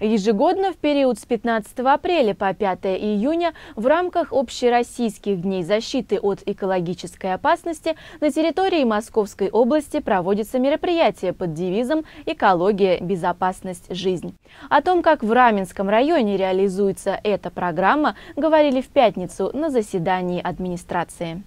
Ежегодно в период с 15 апреля по 5 июня в рамках общероссийских дней защиты от экологической опасности на территории Московской области проводится мероприятие под девизом «Экология, безопасность, жизнь». О том, как в Раменском районе реализуется эта программа, говорили в пятницу на заседании администрации.